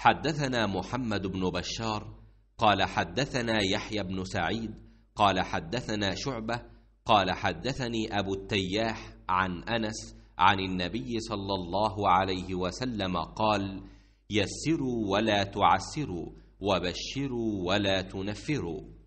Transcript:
حدثنا محمد بن بشار قال حدثنا يحيى بن سعيد قال حدثنا شعبة قال حدثني أبو التياح عن أنس عن النبي صلى الله عليه وسلم قال يسروا ولا تعسروا وبشروا ولا تنفروا